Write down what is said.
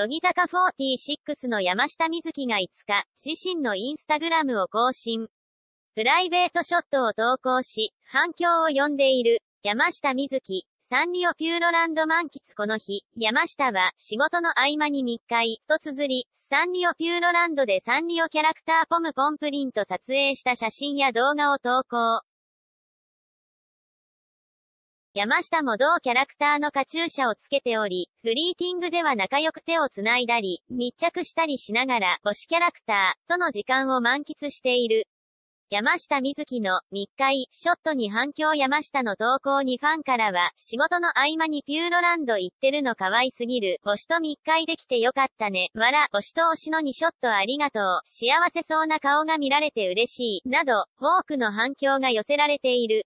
乃木坂46の山下美月が5日、自身のインスタグラムを更新。プライベートショットを投稿し、反響を呼んでいる、山下美月、サンリオピューロランド満喫この日、山下は仕事の合間に密会と綴り、サンリオピューロランドでサンリオキャラクターポムポンプリンと撮影した写真や動画を投稿。山下も同キャラクターのカチューシャをつけており、フリーティングでは仲良く手を繋いだり、密着したりしながら、推しキャラクターとの時間を満喫している。山下美月の密会ショットに反響山下の投稿にファンからは仕事の合間にピューロランド行ってるの可愛すぎる星と密会できてよかったねわら星と推しの2ショットありがとう幸せそうな顔が見られて嬉しいなど多くの反響が寄せられている